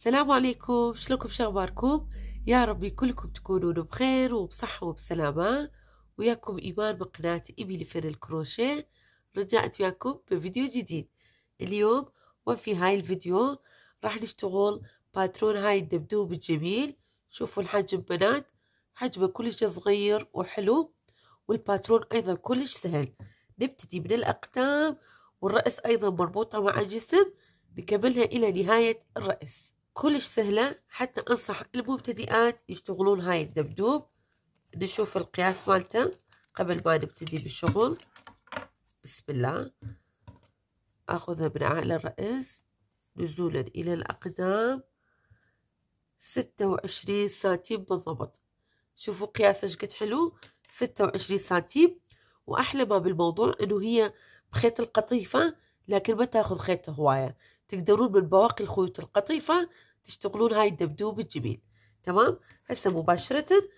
السلام عليكم شلونكم شخباركم يا ربي كلكم تكونون بخير وبصحة وبسلامة وياكم إيمان من قناة لفن الكروشيه رجعت وياكم بفيديو جديد اليوم وفي هاي الفيديو راح نشتغل باترون هاي الدبدوب الجميل شوفوا الحجم بنات حجمه كلش صغير وحلو والباترون أيضا كلش سهل نبتدي من الأقدام والرأس أيضا مربوطة مع الجسم نكملها إلى نهاية الرأس كلش سهلة حتى أنصح المبتدئات يشتغلون هاي الدبدوب نشوف القياس مالته قبل ما نبتدي بالشغل بسم الله أخذها من أعلى الرأس نزولا إلى الأقدام ستة وعشرين سنتيم بالضبط شوفوا قياسها شقد حلو ستة وعشرين سنتيم وأحلى ما بالموضوع إنه هي بخيط القطيفة لكن ما تاخذ خيط هواية تقدرون من بواقي الخيوط القطيفة تشتغلون هاي الدبدوب الجميل تمام هسه مباشرة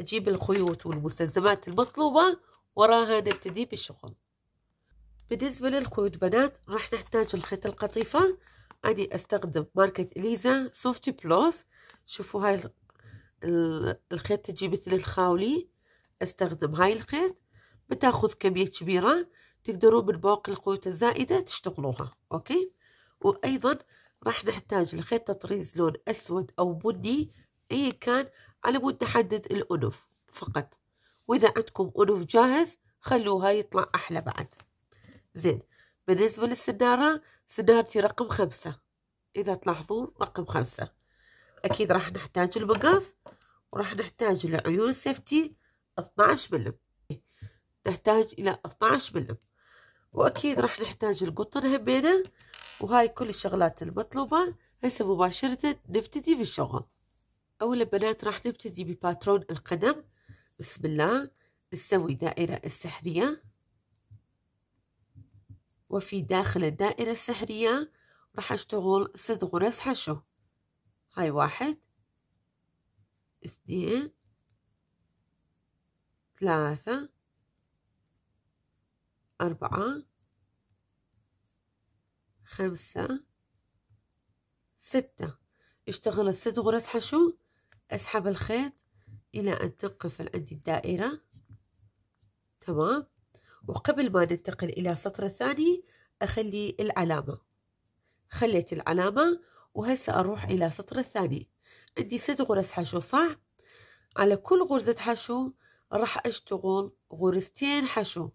أجيب الخيوط والمستلزمات المطلوبة وراها نبتدي بالشغل بالنسبة للخيوط بنات راح نحتاج الخيط القطيفة أنا أستخدم ماركة إليزا سوفت بلوس شوفوا هاي الخيط تجي مثل الخاولي أستخدم هاي الخيط بتاخذ كمية كبيرة تقدرون من باقي الخيوط الزائدة تشتغلوها أوكي وأيضا راح نحتاج لخيط تطريز لون أسود أو بني أيا كان على مود نحدد الأنف فقط وإذا عندكم أنف جاهز خلوها يطلع أحلى بعد زين بالنسبة للسنارة سنارتي رقم خمسة إذا تلاحظون رقم خمسة أكيد راح نحتاج المقص وراح نحتاج لعيون سيفتي 12 ملم نحتاج إلى 12 ملم وأكيد راح نحتاج القطن همينه وهاي كل الشغلات المطلوبة هسه مباشرة نبتدي بالشغل أولا بنات راح نبتدي بباترون القدم بسم الله نسوي دائرة السحرية وفي داخل الدائرة السحرية راح أشتغل ست غرز حشو هاي واحد اثنين ثلاثة أربعة خمسة ستة اشتغل الست غرز حشو اسحب الخيط الى ان تنقفل عندي الدائرة تمام وقبل ما ننتقل الى سطر الثاني اخلي العلامة خليت العلامة وهسه اروح الى سطر الثاني عندي ست غرز حشو صح على كل غرزة حشو راح اشتغل غرزتين حشو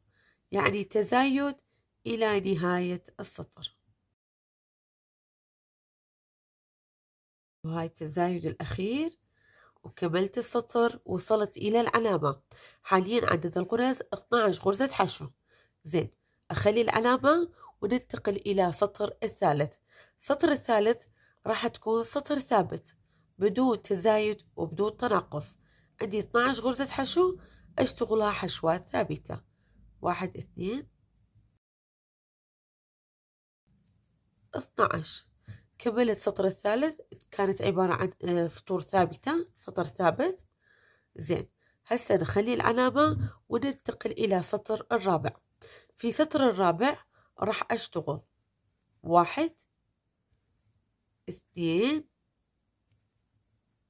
يعني تزايد الى نهاية السطر وهاي التزايد الأخير وكملت السطر وصلت إلى العلامة حاليا عدد الغرز 12 غرزة حشو زين أخلي العلامة وننتقل إلى سطر الثالث سطر الثالث راح تكون سطر ثابت بدون تزايد وبدون تناقص عندي 12 غرزة حشو أشتغلها حشوات ثابتة واحد اثنين 12 كملت السطر الثالث كانت عبارة عن آه، سطور ثابتة سطر ثابت زين هسه نخلي العلامة وننتقل إلى سطر الرابع في سطر الرابع راح أشتغل واحد اثنين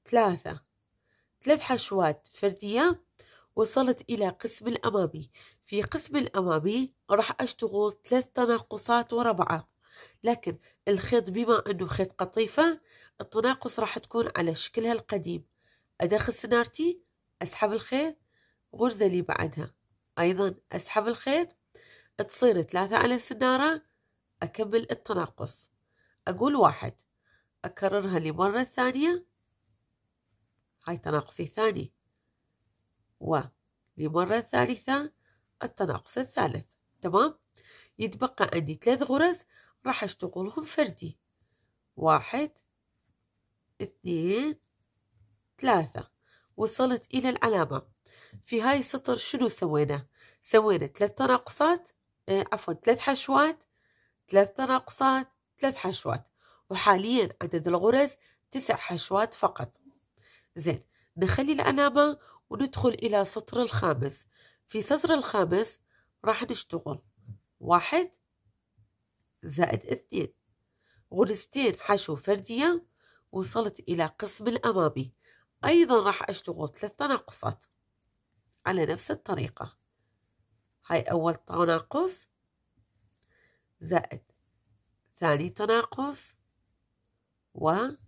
ثلاثة ثلاث حشوات فردية وصلت إلى قسم الأمامي في قسم الأمامي راح أشتغل ثلاث تناقصات ورا بعض لكن الخيط بما انه خيط قطيفة التناقص راح تكون على شكلها القديم ادخل سنارتي اسحب الخيط غرزة لي بعدها ايضا اسحب الخيط تصير ثلاثة على السنارة اكمل التناقص اقول واحد اكررها لمرة ثانية هاي تناقصي ثاني ولمرة ثالثة التناقص الثالث تمام يتبقى عندي ثلاث غرز راح أشتغلهم فردي واحد اثنين ثلاثة وصلت إلى العلامة في هاي السطر شنو سوينا سوينا ثلاث تناقصات آه عفوا ثلاث حشوات ثلاث تناقصات ثلاث حشوات وحاليا عدد الغرز تسع حشوات فقط زين نخلي العلامة وندخل إلى سطر الخامس في سطر الخامس راح نشتغل واحد زائد اثنين غرزتين حشو فردية وصلت إلى قسم الأمامي أيضا راح أشتغل ثلاث تناقصات على نفس الطريقة هاي أول تناقص زائد ثاني تناقص وثالث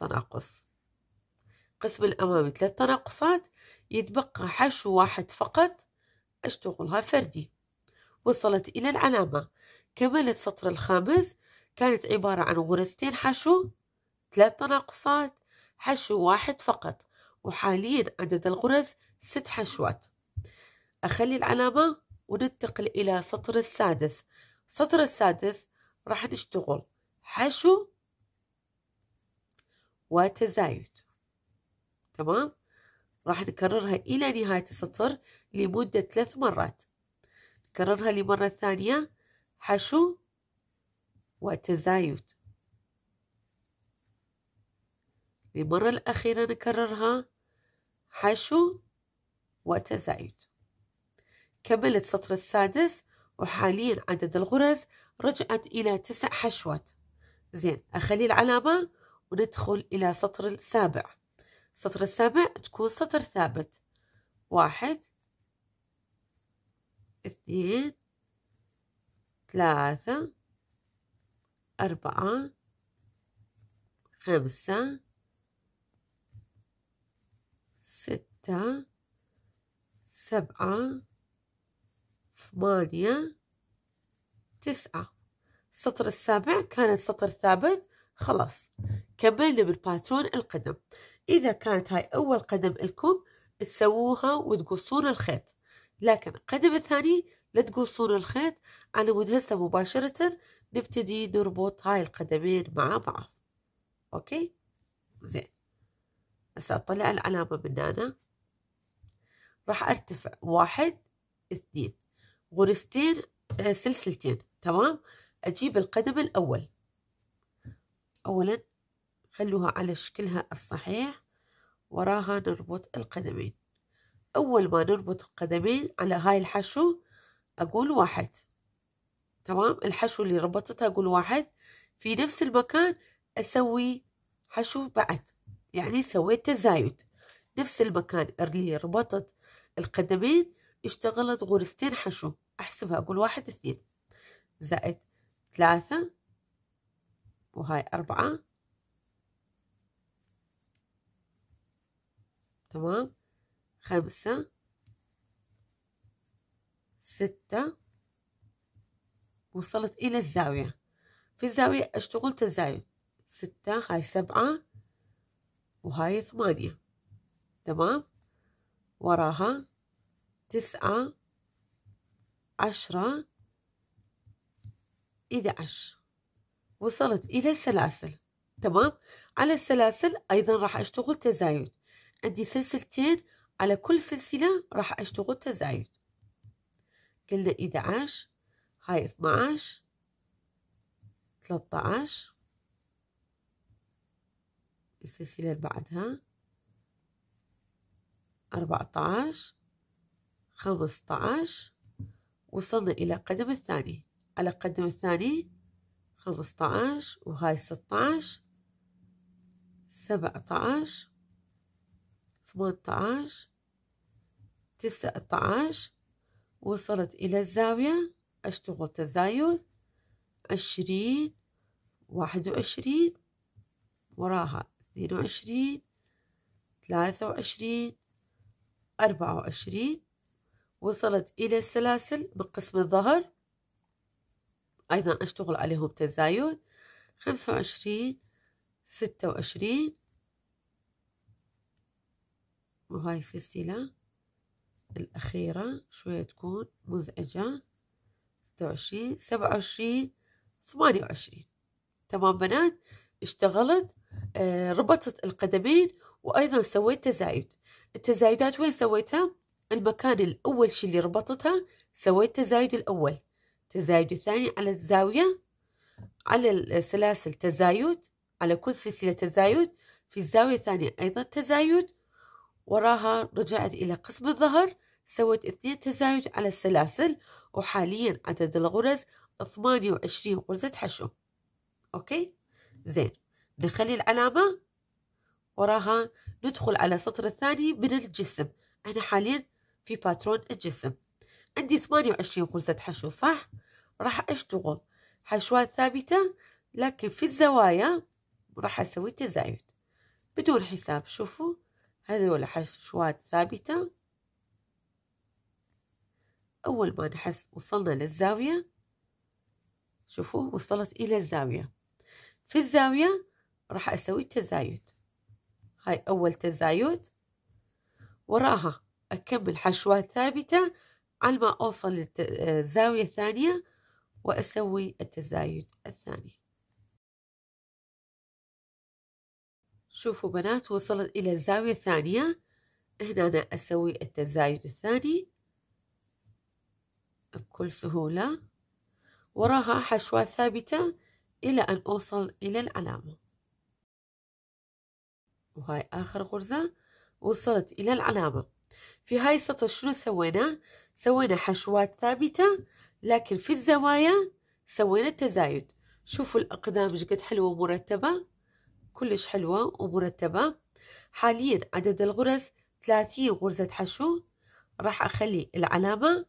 تناقص قسم الأمامي ثلاث تناقصات يتبقى حشو واحد فقط أشتغلها فردي وصلت إلى العلامة كملت السطر الخامس كانت عبارة عن غرزتين حشو ثلاث تناقصات حشو واحد فقط وحاليا عدد الغرز ست حشوات أخلي العلامة وننتقل إلى سطر السادس سطر السادس راح نشتغل حشو وتزايد تمام راح نكررها إلى نهاية السطر لمدة ثلاث مرات نكررها لمرة ثانية حشو وتزايد للمرة الأخيرة نكررها حشو وتزايد كملت السطر السادس وحاليا عدد الغرز رجعت إلى تسع حشوات زين أخلي العلامة وندخل إلى سطر السابع السطر السابع تكون سطر ثابت واحد اثنين ثلاثة أربعة خمسة ستة سبعة ثمانية تسعة السطر السابع كان السطر ثابت خلاص كملنا بالباترون القدم إذا كانت هاي أول قدم لكم تسووها وتقصون الخيط لكن القدم الثاني لا تقصون الخيط على مود هسه مباشرة نبتدي نربط هاي القدمين مع بعض أوكي زين هسه أطلع العلامة من هنا راح أرتفع واحد اثنين غرزتين آه، سلسلتين تمام أجيب القدم الأول أولا خلوها على شكلها الصحيح وراها نربط القدمين أول ما نربط القدمين على هاي الحشو أقول واحد تمام الحشو اللي ربطتها قول واحد في نفس المكان أسوي حشو بعد يعني سويت تزايد نفس المكان اللي ربطت القدمين اشتغلت غرزتين حشو أحسبها أقول واحد اثنين زائد ثلاثة وهاي أربعة تمام خمسة ستة وصلت إلى الزاوية في الزاوية اشتغلت الزاوية ستة هاي سبعة وهاي ثمانية تمام وراها تسعة عشرة إحدى عشر وصلت إلى السلاسل تمام على السلاسل أيضا راح أشتغل تزايد عندي سلسلتين على كل سلسلة راح أشتغل تزايد قلنا إحدى عشر هاي 12 13 السلسلة اللي بعدها 14 15 وصلنا إلى القدم الثاني على القدم الثاني 15 وهاي 16 17 18 19 وصلت إلى الزاوية أشتغل تزايد عشرين واحد وعشرين وراها اثنين وعشرين ثلاثة وعشرين أربعة وعشرين وصلت إلى السلاسل بقسم الظهر أيضا أشتغل عليهم تزايد خمسة وعشرين ستة وعشرين وهاي السلسلة الأخيرة شوية تكون مزعجة ستة وعشرين سبعة وعشرين ثمانية وعشرين تمام بنات اشتغلت آه، ربطت القدمين وأيضا سويت تزايد التزايدات وين سويتها؟ المكان الأول شي اللي ربطتها سويت تزايد الأول تزايد الثاني على الزاوية على السلاسل تزايد على كل سلسلة تزايد في الزاوية الثانية أيضا تزايد وراها رجعت إلى قسم الظهر سويت اثنين تزايد على السلاسل وحاليا عدد الغرز 28 غرزة حشو أوكي زين نخلي العلامة وراها ندخل على السطر الثاني من الجسم أنا حاليا في باترون الجسم عندي 28 غرزة حشو صح راح أشتغل حشوات ثابتة لكن في الزوايا راح أسوي تزايد بدون حساب شوفوا هذول حشوات ثابتة أول ما نحس وصلنا للزاوية شوفوا وصلت إلى الزاوية في الزاوية راح أسوي تزايد هاي أول تزايد وراها أكمل حشوات ثابتة على ما أوصل للزاوية الثانية وأسوي التزايد الثاني شوفوا بنات وصلت إلى الزاوية الثانية هنا أنا أسوي التزايد الثاني بكل سهولة وراها حشوة ثابتة إلى أن أوصل إلى العلامة وهاي آخر غرزة وصلت إلى العلامة في هاي السطر شنو سوينا؟ سوينا حشوات ثابتة لكن في الزوايا سوينا التزايد شوفوا الأقدام قد حلوة ومرتبة كلش حلوة ومرتبة حاليا عدد الغرز 30 غرزة حشو راح أخلي العلامة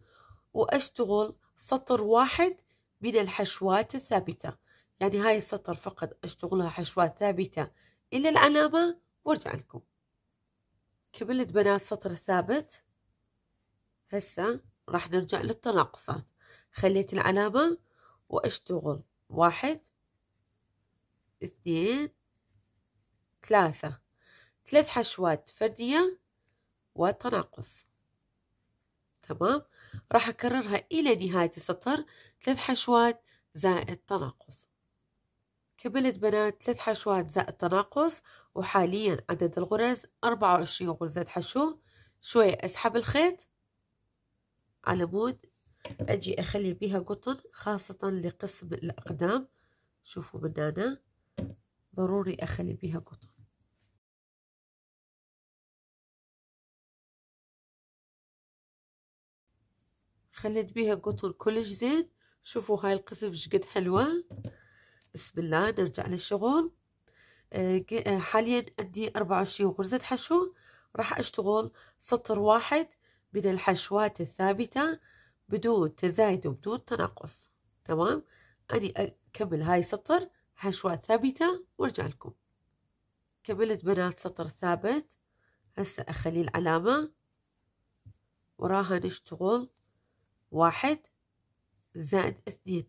وأشتغل سطر واحد من الحشوات الثابتة يعني هاي السطر فقط أشتغلها حشوات ثابتة إلى العلامة وارجع لكم كملت بنات السطر الثابت هسه راح نرجع للتناقصات خليت العلامة وأشتغل واحد اثنين ثلاثة ثلاث حشوات فردية وتناقص تمام راح أكررها إلى نهاية السطر ثلاث حشوات زائد تناقص كملت بنات ثلاث حشوات زائد تناقص وحاليا عدد الغرز أربعة وعشرين غرزة حشو شوية أسحب الخيط على مود أجي أخلي بيها قطن خاصة لقسم الأقدام شوفوا بدانا ضروري أخلي بيها قطن خليت بيها قطن كلش زين شوفوا هاي القسم شقد حلوه بسم الله نرجع للشغل آه، آه، حاليا عندي 24 غرزة حشو راح أشتغل سطر واحد من الحشوات الثابتة بدون تزايد وبدون تناقص تمام أني أكمل هاي سطر حشوات ثابتة وارجع لكم كملت بنات سطر ثابت هسه أخلي العلامة وراها نشتغل واحد زائد اثنين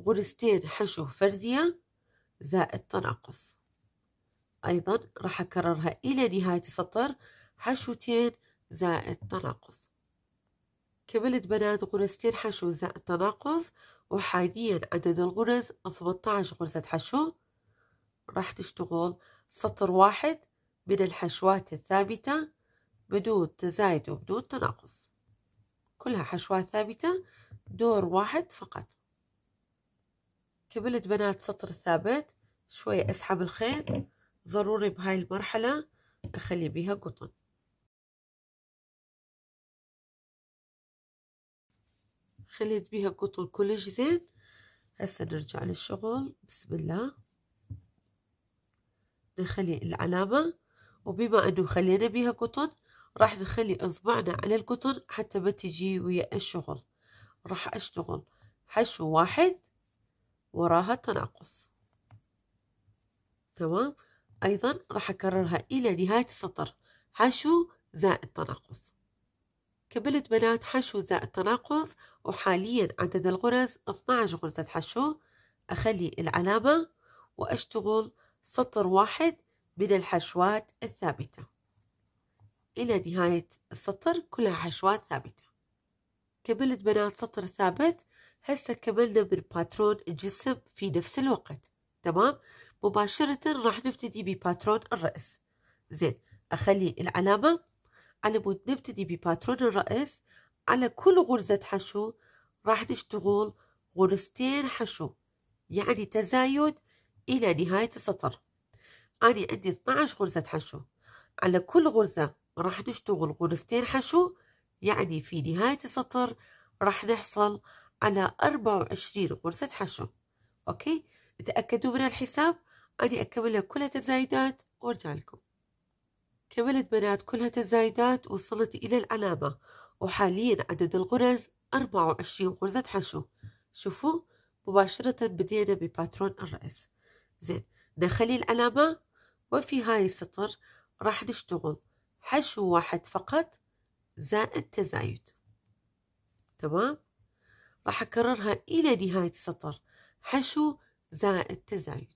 غرزتين حشو فردية زائد تناقص أيضا راح أكررها إلى نهاية السطر حشوتين زائد تناقص كملت بنات غرزتين حشو زائد تناقص وحاليا عدد الغرز 18 غرزة حشو راح تشتغل سطر واحد من الحشوات الثابتة بدون تزايد وبدون تناقص كلها حشوات ثابتة دور واحد فقط كبلت بنات سطر ثابت شوية أسحب الخيط ضروري بهاي المرحلة أخلي بيها قطن خليت بيها قطن كلش زين هسه نرجع للشغل بسم الله نخلي العلامة وبما أنه خلينا بيها قطن راح نخلي اصبعنا على القطن حتى ما تجي ويا الشغل راح اشتغل حشو واحد وراها تناقص تمام ايضا راح اكررها الى نهايه السطر حشو زائد تناقص كملت بنات حشو زائد تناقص وحاليا عدد الغرز 12 غرزة حشو أخلي العلامة وأشتغل سطر واحد من الحشوات الثابتة إلى نهاية السطر كلها حشوات ثابتة كملت بنات سطر ثابت هسه كملنا بالباترون الجسم في نفس الوقت تمام مباشرة راح نبتدي بباترون الرأس زين أخلي العلامة على مود نبتدي بباترون الرأس على كل غرزة حشو راح نشتغل غرزتين حشو يعني تزايد إلى نهاية السطر أنا عندي 12 غرزة حشو على كل غرزة راح نشتغل غرزتين حشو يعني في نهاية السطر راح نحصل على أربعة وعشرين غرزة حشو أوكي تأكدوا من الحساب أني أكمل كل التزايدات وأرجع لكم كملت بنات كل التزايدات وصلت إلى العلامة وحاليا عدد الغرز أربعة وعشرين غرزة حشو شوفوا مباشرة بدينا بباترون الرأس زين نخلي العلامة وفي هاي السطر راح نشتغل حشو واحد فقط زائد تزايد تمام راح أكررها إلى نهاية السطر حشو زائد تزايد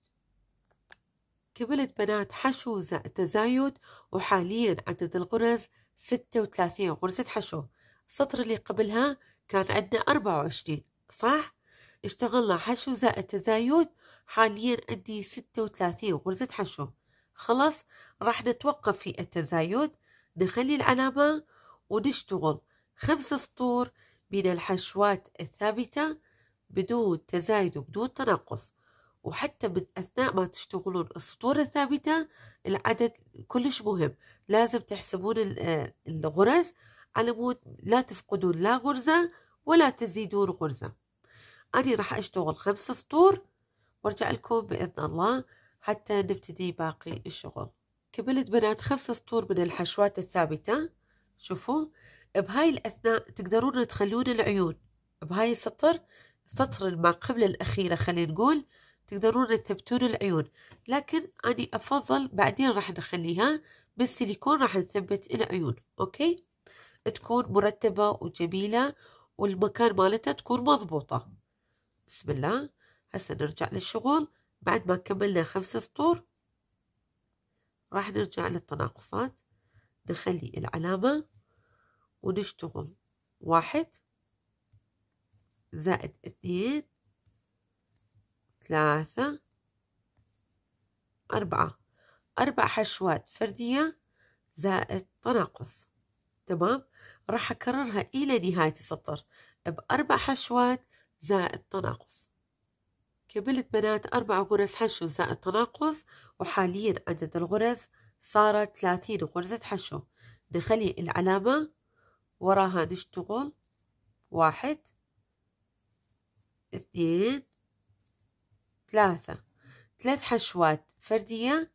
كملت بنات حشو زائد تزايد وحاليا عدد الغرز ستة وثلاثين غرزة حشو السطر اللي قبلها كان عندنا أربعة وعشرين صح؟ اشتغلنا حشو زائد تزايد حاليا عندي ستة وثلاثين غرزة حشو خلاص راح نتوقف في التزايد نخلي العلامة ونشتغل خمس سطور من الحشوات الثابتة بدون تزايد وبدون تناقص وحتى من أثناء ما تشتغلون السطور الثابتة العدد كلش مهم لازم تحسبون الغرز على مود لا تفقدون لا غرزة ولا تزيدون غرزة أنا راح أشتغل خمس سطور وارجع لكم بإذن الله حتى نبتدي باقي الشغل كملت بنات خمسة سطور من الحشوات الثابتة شوفوا بهاي الأثناء تقدرون تخلون العيون بهاي السطر السطر ما قبل الأخيرة خلينا نقول تقدرون تثبتون العيون لكن أنا أفضل بعدين راح نخليها بالسيليكون راح نثبت العيون أوكي تكون مرتبة وجميلة والمكان مالتها تكون مضبوطة بسم الله هسه نرجع للشغل بعد ما كملنا خمسة سطور راح نرجع للتناقصات نخلي العلامة ونشتغل واحد زائد اثنين ثلاثة أربعة أربع حشوات فردية زائد تناقص تمام راح أكررها إلى نهاية السطر بأربع حشوات زائد تناقص كملت بنات أربع غرز حشو زائد تناقص وحاليا عدد الغرز صارت ثلاثين غرزة حشو نخلي العلامة وراها نشتغل واحد اثنين ثلاثة ثلاث حشوات فردية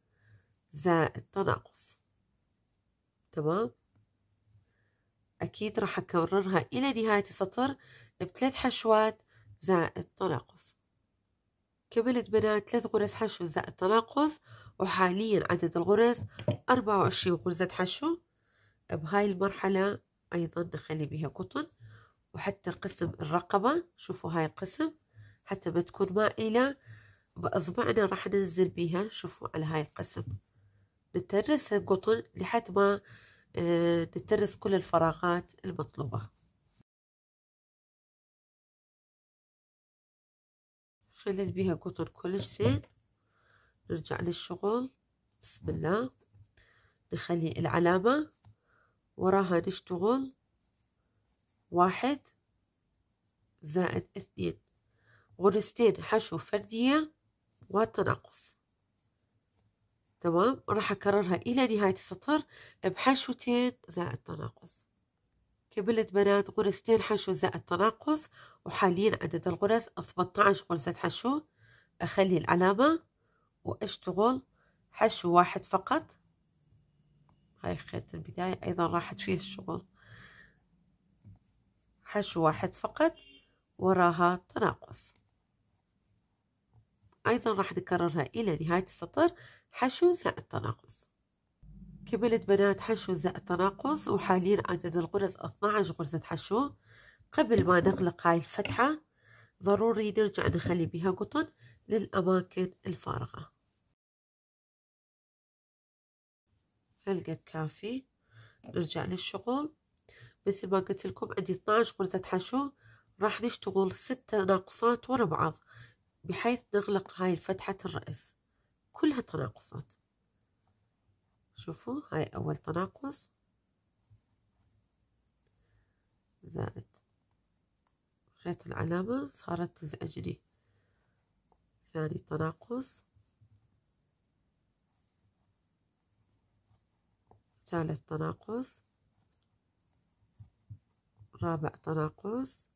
زائد تناقص تمام أكيد راح أكررها إلى نهاية السطر بثلاث حشوات زائد تناقص كملت بنات ثلاث غرز حشو زائد تناقص وحاليا عدد الغرز أربعة وعشرين غرزة حشو بهاي المرحلة أيضا نخلي بها قطن وحتى قسم الرقبة شوفوا هاي القسم حتى بتكون مائلة بأصبعنا راح ننزل بها شوفوا على هاي القسم نترس القطن لحد ما آه، نترس كل الفراغات المطلوبة خليت بها قطر كل زين نرجع للشغل بسم الله نخلي العلامة وراها نشتغل واحد زائد اثنين غرزتين حشو فردية والتناقص تمام راح أكررها إلى نهاية السطر بحشوتين زائد تناقص كملت بنات غرزتين حشو زائد تناقص وحاليا عدد الغرز 18 غرزة حشو أخلي العلامة وأشتغل حشو واحد فقط هاي خيط البداية أيضا راحت فيه الشغل حشو واحد فقط وراها تناقص أيضا راح نكررها إلى نهاية السطر حشو زائد تناقص كملت بنات حشو زائد تناقص وحاليا عدد الغرز 12 غرزة حشو قبل ما نغلق هاي الفتحة ضروري نرجع نخلي بها قطن للأماكن الفارغة هلقد كافي نرجع للشغل مثل ما قلت لكم عندي 12 غرزة حشو راح نشتغل ستة ناقصات ورا بعض بحيث نغلق هاي الفتحة الرأس كلها تناقصات شوفوا هاي أول تناقص زائد خيط العلامة صارت تزعجني ثاني تناقص ثالث تناقص رابع تناقص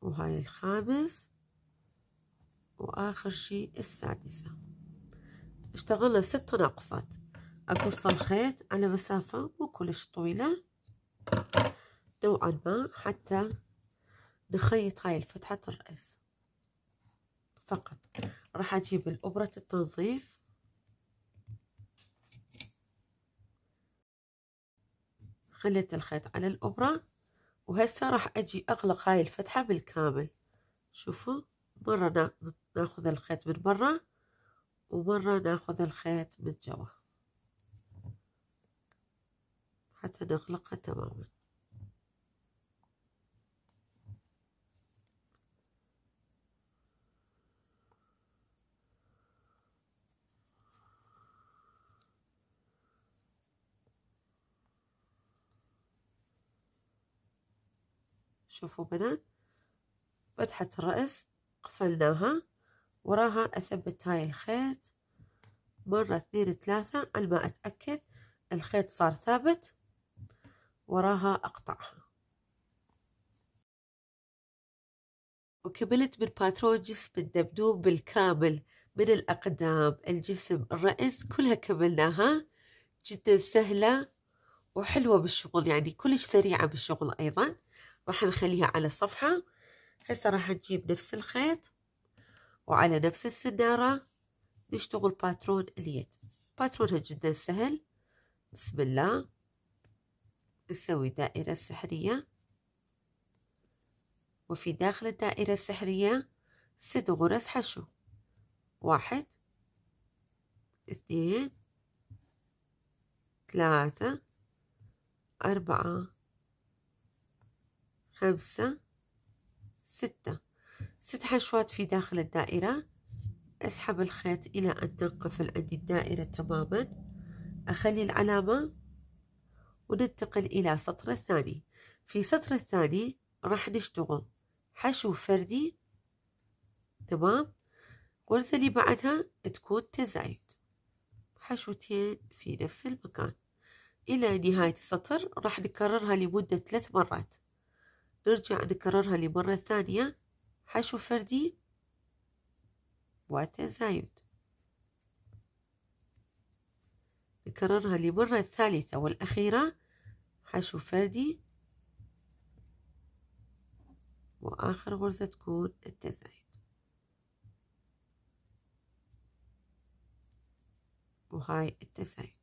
وهاي الخامس وآخر شيء السادسة اشتغلنا ست تناقصات أقص الخيط على مسافة مو كلش طويلة نوعا ما حتى نخيط هاي الفتحة الرأس فقط راح أجيب الأبرة التنظيف خليت الخيط على الأبرة وهسه راح أجي أغلق هاي الفتحة بالكامل شوفوا مرة ناخذ الخيط من برا ومرة ناخذ الخيط من جوا حتى نغلقها تماما شوفوا بنات فتحة الرأس قفلناها وراها أثبت هاي الخيط مرة اثنين ثلاثة على ما أتأكد الخيط صار ثابت وراها أقطعها وكملت من جسم الدبدوب بالكامل من الأقدام الجسم الرأس كلها كملناها جدا سهلة وحلوة بالشغل يعني كلش سريعة بالشغل أيضا راح نخليها على صفحة هسه راح نجيب نفس الخيط وعلى نفس السدارة نشتغل باترون اليد باترونها جدا سهل بسم الله نسوي دائرة سحرية وفي داخل الدائرة السحرية ست غرز حشو واحد اثنين ثلاثة أربعة خمسة ستة ست حشوات في داخل الدائرة أسحب الخيط إلى أن تنقفل عندي الدائرة تماما أخلي العلامة وننتقل إلى سطر الثاني في سطر الثاني راح نشتغل حشو فردي تمام غرزة اللي بعدها تكون تزايد حشوتين في نفس المكان إلى نهاية السطر راح نكررها لمدة ثلاث مرات نرجع نكررها لمرة ثانية حشو فردي وتزايد نكررها للمرة الثالثة والأخيرة حشو فردي وآخر غرزة تكون التزايد وهاي التزايد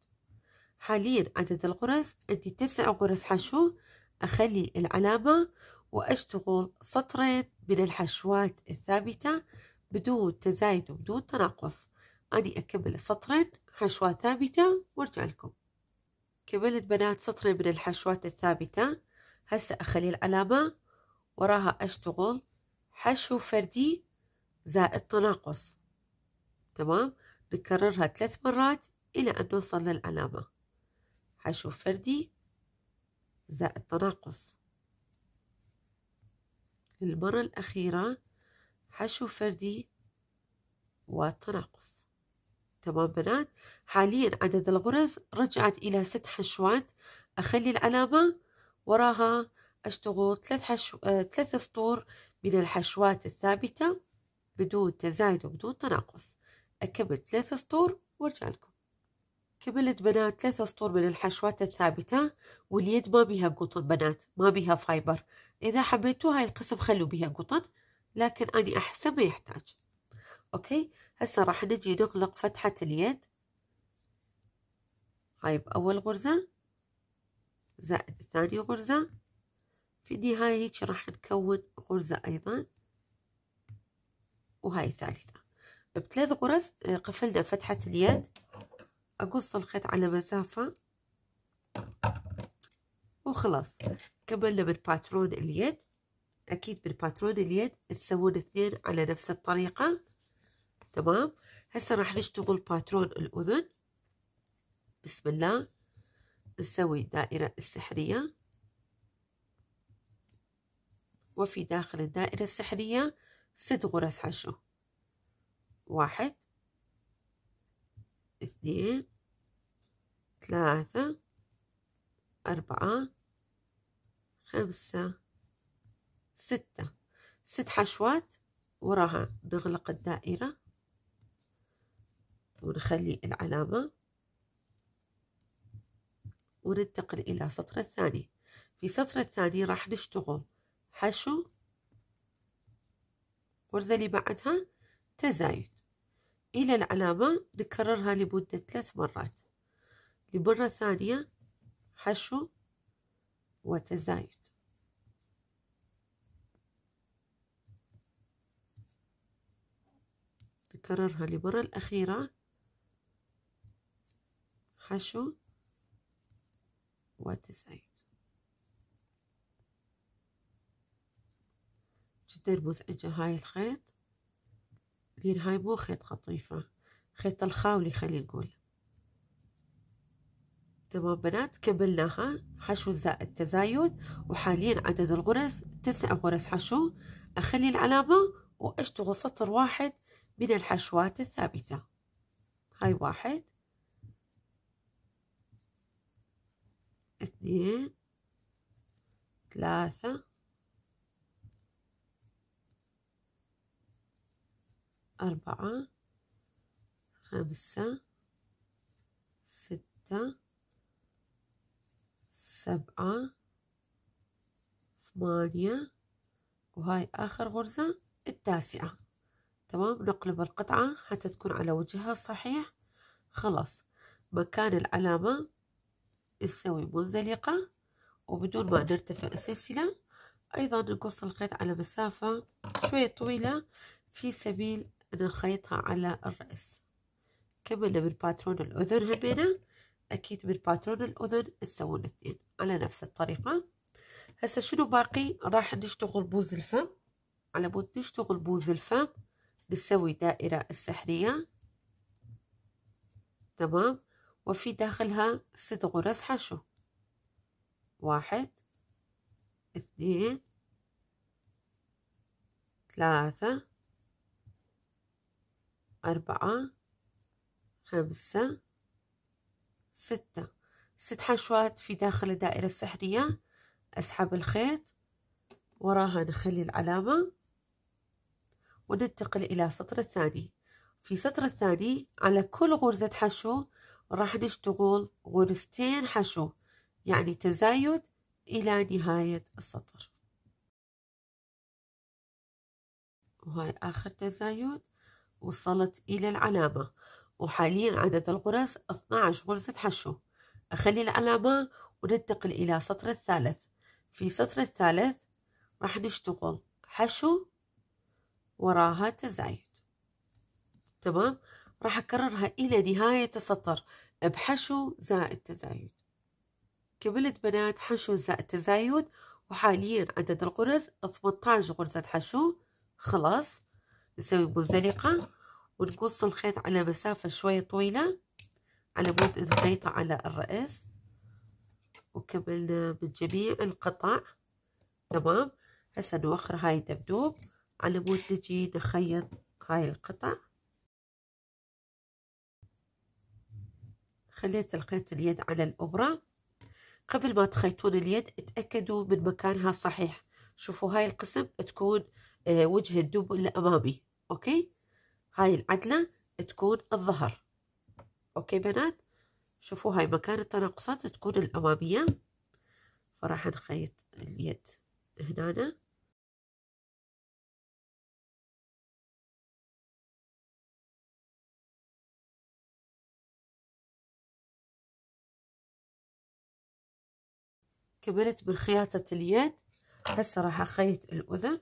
حاليا عدد الغرز عندي تسع غرز حشو أخلي العلامة وأشتغل سطرين من الحشوات الثابتة بدون تزايد وبدون تناقص أني أكمل سطرين حشوة ثابتة وارجع لكم كملت بنات سطرين من الحشوات الثابتة هسه أخلي العلامة وراها أشتغل حشو فردي زائد تناقص تمام نكررها ثلاث مرات إلى أن نوصل للعلامة حشو فردي زائد تناقص للمرة الأخيرة حشو فردي وتناقص تمام بنات حاليا عدد الغرز رجعت إلى ست حشوات أخلي العلامة وراها أشتغل ثلاث, حشو... آه، ثلاث سطور من الحشوات الثابتة بدون تزايد وبدون تناقص أكمل ثلاث سطور وارجع لكم كملت بنات ثلاث سطور من الحشوات الثابتة واليد ما بيها قطن بنات ما بيها فايبر إذا حبيتوا هاي القسم خلوا بها قطن لكن أنا أحسن ما يحتاج أوكي هسه راح نجي نغلق فتحة اليد هاي طيب، بأول غرزة زائد ثاني غرزة في النهاية هيك راح نكون غرزة أيضا وهاي ثالثة بثلاث غرز قفلنا فتحة اليد أقص الخيط على مسافة وخلاص كملنا بالباترون اليد اكيد بالباترون اليد تسوون اثنين على نفس الطريقه تمام هسه راح نشتغل باترون الاذن بسم الله نسوي دائره السحريه وفي داخل الدائره السحريه ست غرز حشو واحد اثنين ثلاثه أربعة خمسة ستة ست حشوات وراها نغلق الدائرة ونخلي العلامة وننتقل إلى السطر الثاني في السطر الثاني راح نشتغل حشو ورزة اللي بعدها تزايد إلى العلامة نكررها لمدة ثلاث مرات لمرة ثانية حشو وتزايد نكررها لبرة الأخيرة حشو وتزايد جدا مزعجة هاي الخيط لأن هاي مو خيط خطيفة خيط الخاولي خلي نقول تمام بنات كملناها حشو زائد تزايد وحاليا عدد الغرز تسع غرز حشو أخلي العلامة وأشتغل سطر واحد من الحشوات الثابتة هاي واحد اثنين ثلاثة أربعة خمسة ستة سبعة ثمانية وهاي آخر غرزة التاسعة تمام نقلب القطعة حتى تكون على وجهها الصحيح خلاص مكان العلامة نسوي منزلقة وبدون ما نرتفع السلسلة أيضا نقص الخيط على مسافة شوية طويلة في سبيل أن نخيطها على الرأس كملنا من باترون الأذن همينة أكيد بالباترون الأذن تسوون اثنين على نفس الطريقة هسا شنو باقي راح نشتغل بوز الفم على بود نشتغل بوز الفم نسوي دائرة السحرية تمام وفي داخلها ست غرز حشو واحد اثنين ثلاثة أربعة خمسة ستة ست حشوات في داخل الدائرة السحرية أسحب الخيط وراها نخلي العلامة وننتقل إلى السطر الثاني في السطر الثاني على كل غرزة حشو راح نشتغل غرزتين حشو يعني تزايد إلى نهاية السطر وهاي آخر تزايد وصلت إلى العلامة وحاليا عدد الغرز 12 غرزة حشو أخلي العلامة وننتقل إلى سطر الثالث في سطر الثالث راح نشتغل حشو وراها تزايد تمام راح أكررها إلى نهاية السطر بحشو زائد تزايد كملت بنات حشو زائد تزايد وحاليا عدد الغرز 18 غرزة حشو خلاص نسوي منزلقة ونقص الخيط على مسافة شوية طويلة على مود نخيطه على الرأس وكملنا من جميع القطع تمام هسا نوخر هاي الدبدوب على مود نجي نخيط هاي القطع خليت الخيط اليد على الأبرة قبل ما تخيطون اليد اتأكدوا من مكانها صحيح شوفوا هاي القسم تكون آه، وجه الدب الأمامي أوكي هاي العدلة تكون الظهر أوكي بنات شوفوا هاي مكان التناقصات تكون الأمامية فراح نخيط اليد هنا كملت من خياطة اليد هسه راح أخيط الأذن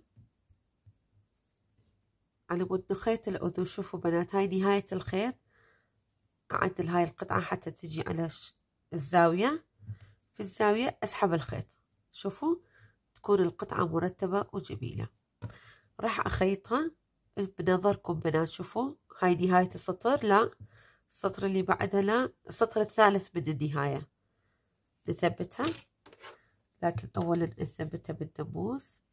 على مود خيط الأذن شوفوا بنات هاي نهاية الخيط أعدل هاي القطعة حتى تجي على الزاوية في الزاوية أسحب الخيط شوفوا تكون القطعة مرتبة وجميلة راح أخيطها بنظركم بنات شوفوا هاي نهاية السطر لا السطر اللي بعدها لا السطر الثالث من النهاية نثبتها لكن أولا نثبتها بالدبوس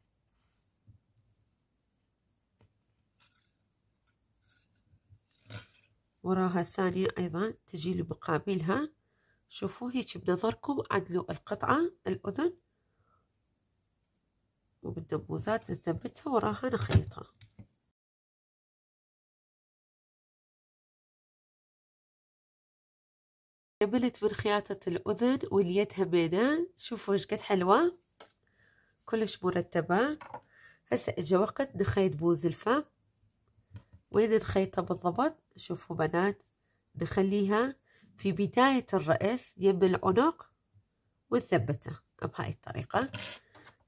وراها الثانية أيضا تجي بقابلها مقابلها شوفوا هيك بنظركم عدلوا القطعة الأذن وبالدبوزات نثبتها وراها نخيطها كملت من خياطة الأذن واليد همينة شوفوا ايش قد حلوة كلش مرتبة هسه اجا وقت نخيط بوز الفم وين الخيطة بالضبط شوفوا بنات نخليها في بداية الرأس يم العنق ونثبتها بهاي الطريقة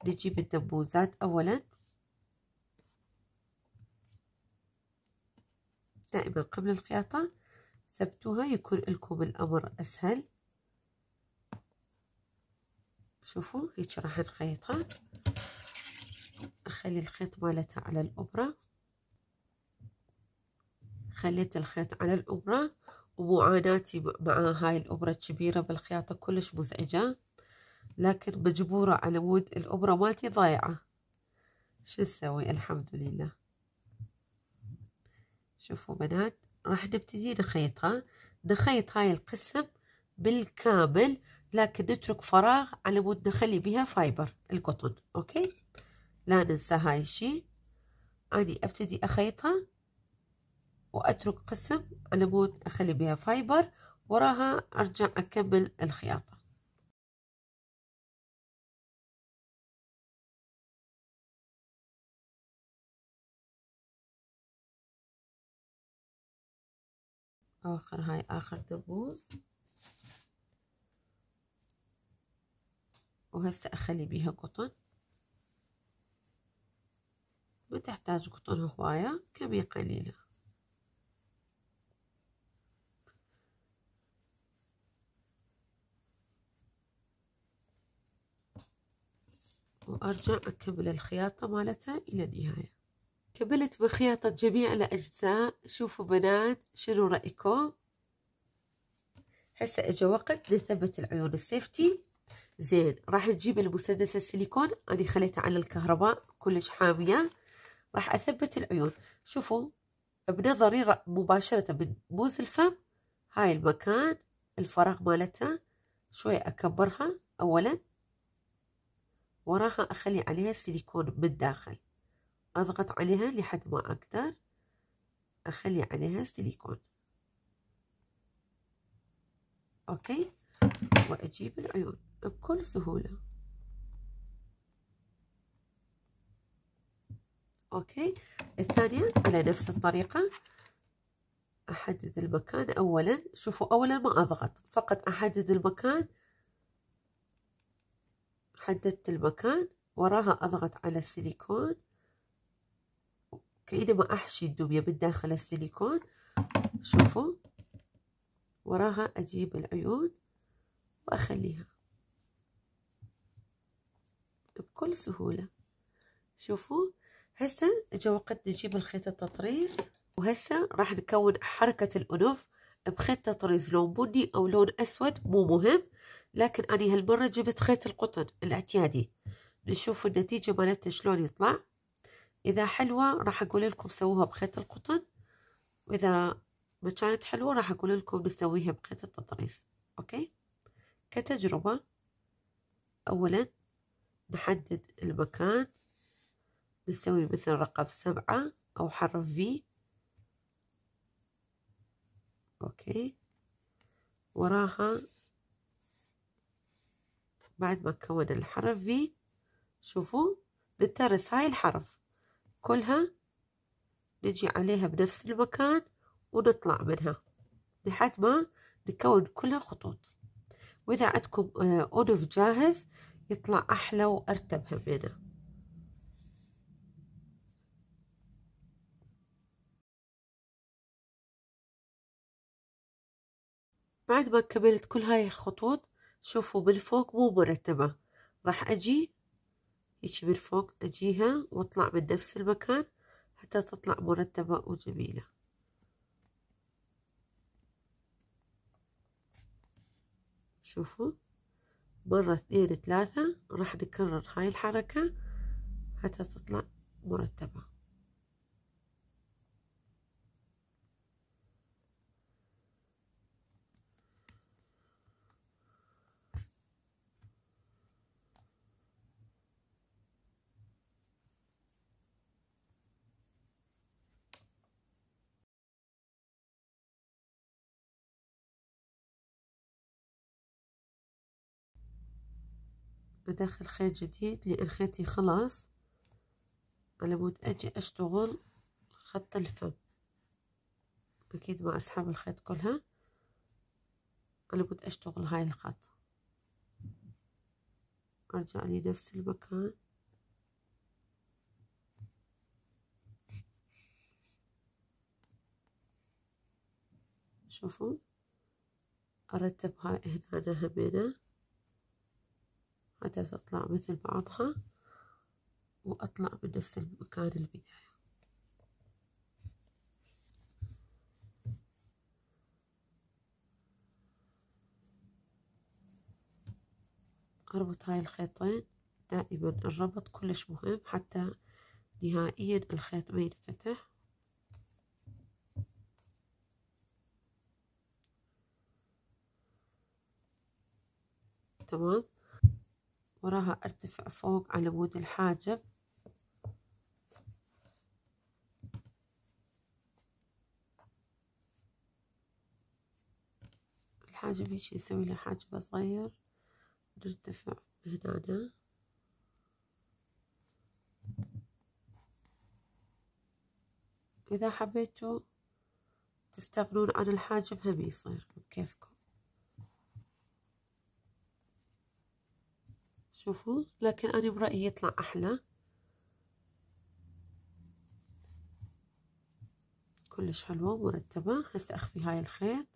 نجيب الدبوزات أولا دائما قبل الخياطة ثبتوها يكون لكم الأمر أسهل شوفوا هيك راح نخيطها أخلي الخيط مالتها على الأبرة خليت الخيط على الأبرة ومعاناتي مع هاي الأبرة الكبيرة بالخياطة كلش مزعجة لكن مجبورة على مود الأبرة مالتي ضايعة شو نسوي الحمد لله شوفوا بنات راح نبتدي نخيطها نخيط هاي القسم بالكامل لكن نترك فراغ على مود نخلي بيها فايبر القطن اوكي لا ننسى هاي الشي اني ابتدي اخيطها وأترك قسم أنمود أخلي بها فايبر وراها أرجع أكمل الخياطة آخر هاي آخر دبوس وهسه أخلي بيها قطن ما تحتاج قطن هواية كمية قليلة وأرجع أكمل الخياطة مالتها إلى النهاية كملت بخياطة جميع الأجزاء شوفوا بنات شنو رأيكم هسه اجى وقت نثبت العيون السيفتي زين راح نجيب المسدس السيليكون أنا خليته على الكهرباء كلش حامية راح أثبت العيون شوفوا بنظري مباشرة من موس الفم هاي المكان الفراغ مالتها شوية أكبرها أولا وراها أخلي عليها سيليكون بالداخل أضغط عليها لحد ما أقدر أخلي عليها سيليكون أوكي وأجيب العيون بكل سهولة أوكي الثانية على نفس الطريقة أحدد المكان أولا شوفوا أولا ما أضغط فقط أحدد المكان حددت المكان وراها أضغط على السيليكون كأنما أحشي الدمية من داخل السيليكون شوفوا وراها أجيب العيون وأخليها بكل سهولة شوفوا هسه جا وقت نجيب الخيط التطريز وهسه راح نكون حركة الأنف بخيط تطريز لون بني أو لون أسود مو مهم لكن أنا هالمرة جبت خيط القطن الاعتيادي نشوف النتيجة مالتنا شلون يطلع إذا حلوة راح أقول لكم سووها بخيط القطن وإذا ما كانت حلوة راح أقول لكم نسويها بخيط التطريز أوكي كتجربة أولا نحدد المكان نسوي مثل رقم سبعة أو حرف في أوكي وراها بعد ما كون الحرف V شوفوا نترس هاي الحرف كلها نجي عليها بنفس المكان ونطلع منها لحد ما نكون كلها خطوط وإذا عندكم آه، أونف جاهز يطلع أحلى وأرتب همينه بعد ما كملت كل هاي الخطوط شوفوا بالفوق مو مرتبة راح أجي هيك بالفوق أجيها واطلع من نفس المكان حتى تطلع مرتبة وجميلة شوفوا مرة اثنين ثلاثة راح نكرر هاي الحركة حتى تطلع مرتبة بداخل خيط جديد خيطي خلاص على بود أجي أشتغل خط الفم أكيد مع اسحب الخيط كلها على بود أشتغل هاي الخط أرجع لنفس المكان شوفوا أرتب هاي هنا همينه عدس تطلع مثل بعضها وأطلع بنفس المكان البداية أربط هاي الخيطين دائما الربط كلش مهم حتى نهائيا الخيط ما ينفتح تمام وراها ارتفع فوق على بود الحاجب الحاجب هيش يسوي له حاجب صغير نرتفع هنا إذا حبيتوا تستغنون عن الحاجب هم يصير بكيفكم شوفوا لكن انا برايي يطلع احلى كلش حلوه مرتبه هسه اخفي هاي الخيط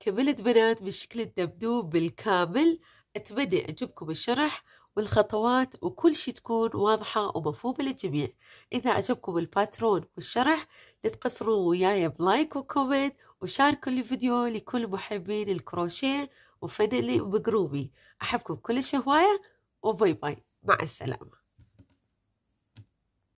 كملت بنات بشكل الدبدوب بالكامل اتمنى اعجبكم الشرح والخطوات وكل شي تكون واضحة ومفهومة للجميع إذا عجبكم الباترون والشرح لا تقصروا وياي بلايك وكومنت وشاركوا الفيديو لكل محبين الكروشيه وفن اللي بقروبي أحبكم كل هواية وباي باي مع السلامة